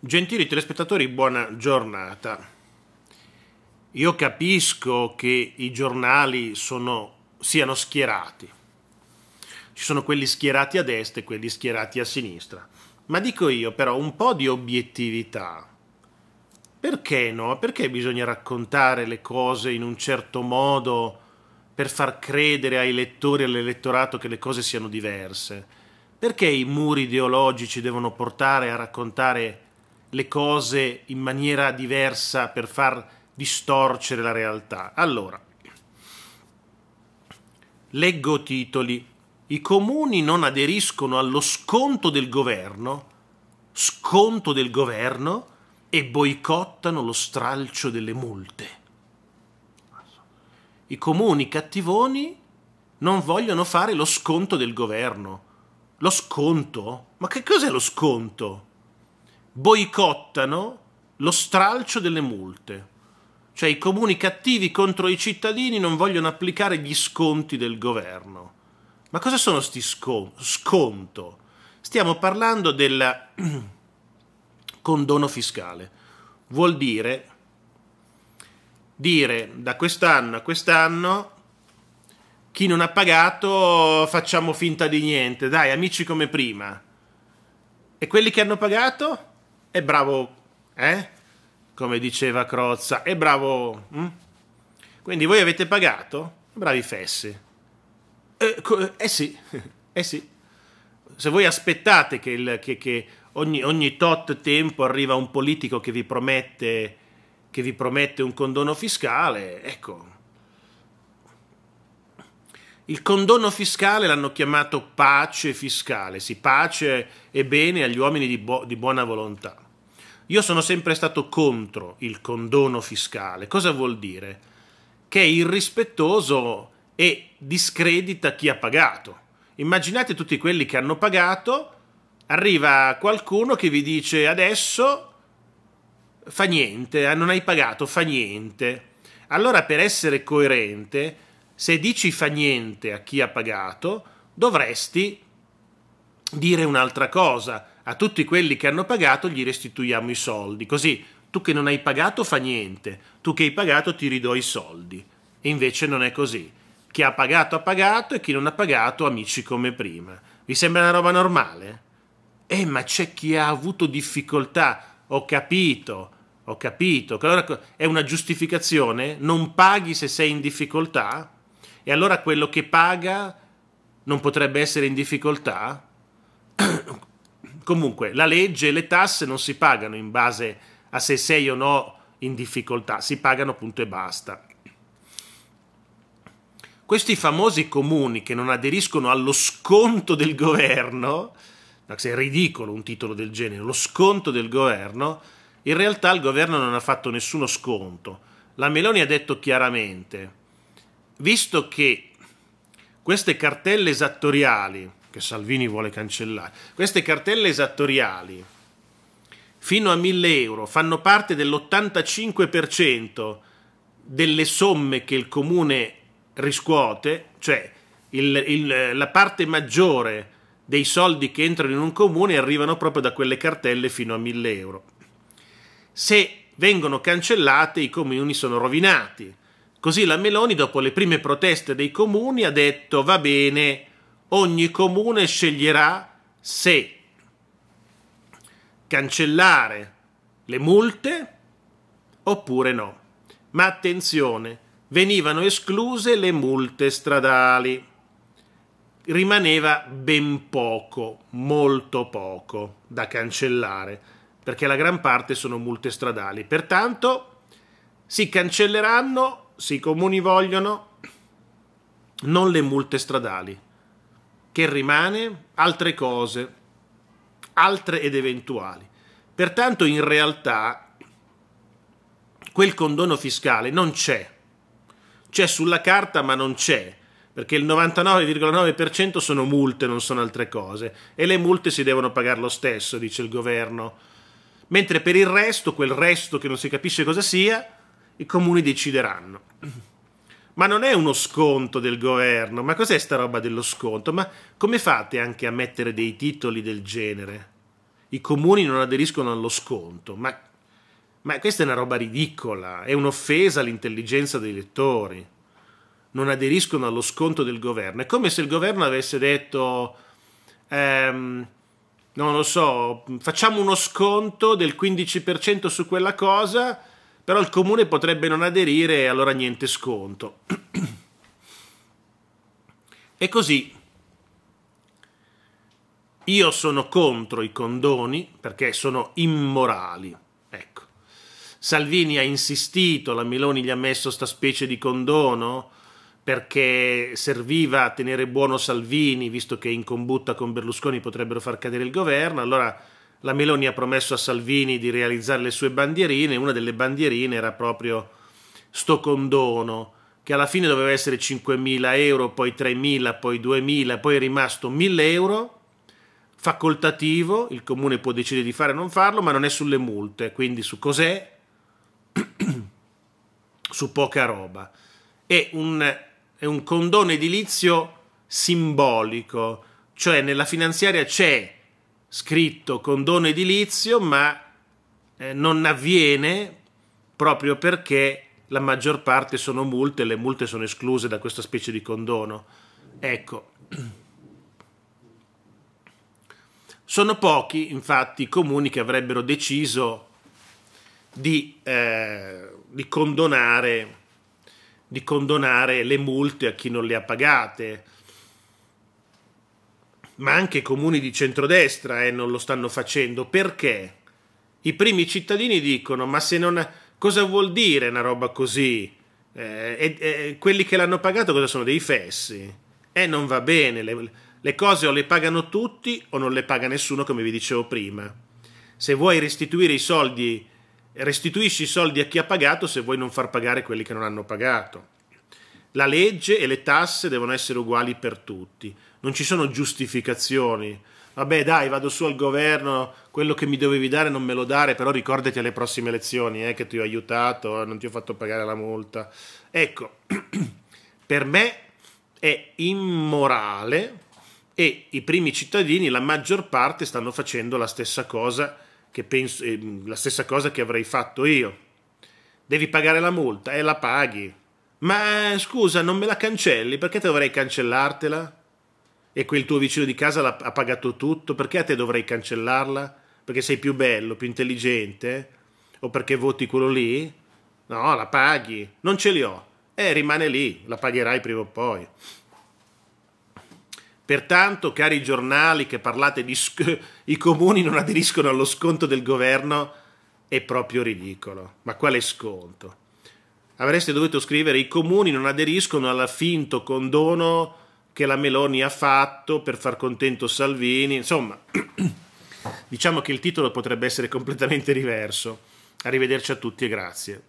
Gentili telespettatori, buona giornata. Io capisco che i giornali sono, siano schierati. Ci sono quelli schierati a destra e quelli schierati a sinistra. Ma dico io però un po' di obiettività. Perché no? Perché bisogna raccontare le cose in un certo modo per far credere ai lettori e all'elettorato che le cose siano diverse? Perché i muri ideologici devono portare a raccontare le cose in maniera diversa per far distorcere la realtà. Allora, leggo titoli. I comuni non aderiscono allo sconto del governo, sconto del governo, e boicottano lo stralcio delle multe. I comuni cattivoni non vogliono fare lo sconto del governo. Lo sconto? Ma che cos'è lo sconto? boicottano lo stralcio delle multe. Cioè i comuni cattivi contro i cittadini non vogliono applicare gli sconti del governo. Ma cosa sono sti scon- sconto? Stiamo parlando del condono fiscale. Vuol dire dire da quest'anno a quest'anno chi non ha pagato facciamo finta di niente, dai amici come prima. E quelli che hanno pagato? è bravo, eh? Come diceva Crozza, è bravo. Hm? Quindi voi avete pagato? Bravi fessi. Eh, eh, eh, sì, eh sì. Se voi aspettate che, il, che, che ogni, ogni, tot tempo arriva un politico che vi promette, che vi promette un condono fiscale, ecco, il condono fiscale l'hanno chiamato pace fiscale, sì, pace e bene agli uomini di, bu di buona volontà. Io sono sempre stato contro il condono fiscale. Cosa vuol dire? Che è irrispettoso e discredita chi ha pagato. Immaginate tutti quelli che hanno pagato, arriva qualcuno che vi dice adesso fa niente, eh, non hai pagato, fa niente. Allora per essere coerente se dici fa niente a chi ha pagato, dovresti dire un'altra cosa. A tutti quelli che hanno pagato gli restituiamo i soldi. Così tu che non hai pagato fa niente, tu che hai pagato ti ridò i soldi. E invece non è così. Chi ha pagato ha pagato e chi non ha pagato amici come prima. Vi sembra una roba normale? Eh, ma c'è chi ha avuto difficoltà. Ho capito, ho capito. Allora è una giustificazione? Non paghi se sei in difficoltà? E allora quello che paga non potrebbe essere in difficoltà? Comunque, la legge e le tasse non si pagano in base a se sei o no in difficoltà, si pagano punto e basta. Questi famosi comuni che non aderiscono allo sconto del governo, è ridicolo un titolo del genere, lo sconto del governo, in realtà il governo non ha fatto nessuno sconto. La Meloni ha detto chiaramente visto che queste cartelle esattoriali, che Salvini vuole cancellare, queste cartelle esattoriali fino a 1000 euro fanno parte dell'85% delle somme che il comune riscuote, cioè il, il, la parte maggiore dei soldi che entrano in un comune arrivano proprio da quelle cartelle fino a 1000 euro. Se vengono cancellate i comuni sono rovinati Così la Meloni, dopo le prime proteste dei comuni, ha detto va bene, ogni comune sceglierà se cancellare le multe oppure no. Ma attenzione, venivano escluse le multe stradali. Rimaneva ben poco, molto poco da cancellare, perché la gran parte sono multe stradali. Pertanto si cancelleranno se i comuni vogliono, non le multe stradali, che rimane altre cose, altre ed eventuali. Pertanto in realtà quel condono fiscale non c'è, c'è sulla carta ma non c'è, perché il 99,9% sono multe, non sono altre cose, e le multe si devono pagare lo stesso, dice il governo, mentre per il resto, quel resto che non si capisce cosa sia, i comuni decideranno. Ma non è uno sconto del governo, ma cos'è sta roba dello sconto? Ma come fate anche a mettere dei titoli del genere? I comuni non aderiscono allo sconto, ma, ma questa è una roba ridicola, è un'offesa all'intelligenza dei lettori. Non aderiscono allo sconto del governo. È come se il governo avesse detto... Ehm, non lo so, facciamo uno sconto del 15% su quella cosa però il comune potrebbe non aderire e allora niente sconto. e così io sono contro i condoni perché sono immorali. Ecco. Salvini ha insistito, la Meloni gli ha messo sta specie di condono perché serviva a tenere buono Salvini, visto che in combutta con Berlusconi potrebbero far cadere il governo, allora la Meloni ha promesso a Salvini di realizzare le sue bandierine, una delle bandierine era proprio sto condono, che alla fine doveva essere 5.000 euro, poi 3.000, poi 2.000, poi è rimasto 1.000 euro, facoltativo, il comune può decidere di fare o non farlo, ma non è sulle multe, quindi su cos'è? su poca roba. È un, è un condono edilizio simbolico, cioè nella finanziaria c'è scritto condono edilizio, ma eh, non avviene proprio perché la maggior parte sono multe, e le multe sono escluse da questa specie di condono. Ecco. Sono pochi, infatti, i comuni che avrebbero deciso di, eh, di, condonare, di condonare le multe a chi non le ha pagate ma anche comuni di centrodestra eh, non lo stanno facendo. Perché? I primi cittadini dicono, ma se non... cosa vuol dire una roba così? Eh, e, quelli che l'hanno pagato cosa sono? Dei fessi? Eh, non va bene, le, le cose o le pagano tutti o non le paga nessuno, come vi dicevo prima. Se vuoi restituire i soldi, restituisci i soldi a chi ha pagato se vuoi non far pagare quelli che non hanno pagato. La legge e le tasse devono essere uguali per tutti non ci sono giustificazioni. Vabbè, dai, vado su al governo, quello che mi dovevi dare non me lo dare, però ricordati alle prossime elezioni eh, che ti ho aiutato, eh, non ti ho fatto pagare la multa. Ecco, per me è immorale e i primi cittadini, la maggior parte, stanno facendo la stessa cosa che, penso, eh, la stessa cosa che avrei fatto io. Devi pagare la multa e eh, la paghi. Ma scusa, non me la cancelli? Perché dovrei cancellartela? e quel tuo vicino di casa ha pagato tutto, perché a te dovrei cancellarla? Perché sei più bello, più intelligente? O perché voti quello lì? No, la paghi. Non ce li ho. eh, rimane lì, la pagherai prima o poi. Pertanto, cari giornali che parlate di sc- i comuni non aderiscono allo sconto del governo, è proprio ridicolo. Ma quale sconto? Avreste dovuto scrivere i comuni non aderiscono al finto condono che la Meloni ha fatto per far contento Salvini, insomma, diciamo che il titolo potrebbe essere completamente diverso. Arrivederci a tutti e grazie.